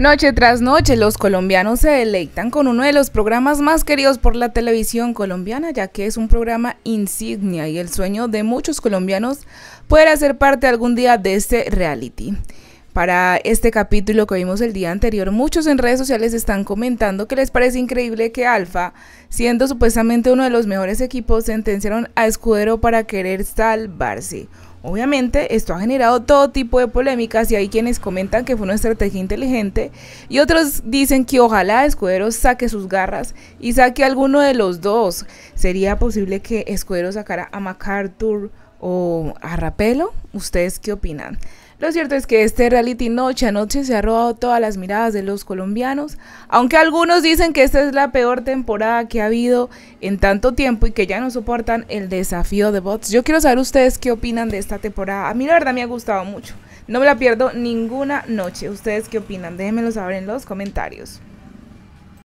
Noche tras noche, los colombianos se deleitan con uno de los programas más queridos por la televisión colombiana, ya que es un programa insignia y el sueño de muchos colombianos poder hacer parte algún día de este reality. Para este capítulo que vimos el día anterior, muchos en redes sociales están comentando que les parece increíble que Alfa, siendo supuestamente uno de los mejores equipos, sentenciaron a Escudero para querer salvarse. Obviamente esto ha generado todo tipo de polémicas y hay quienes comentan que fue una estrategia inteligente y otros dicen que ojalá Escudero saque sus garras y saque alguno de los dos. Sería posible que Escudero sacara a MacArthur o a Rapelo. ¿Ustedes qué opinan? Lo cierto es que este reality noche a noche se ha robado todas las miradas de los colombianos, aunque algunos dicen que esta es la peor temporada que ha habido en tanto tiempo y que ya no soportan el desafío de bots. Yo quiero saber ustedes qué opinan de esta temporada. A mí la verdad me ha gustado mucho. No me la pierdo ninguna noche. ¿Ustedes qué opinan? Déjenmelo saber en los comentarios.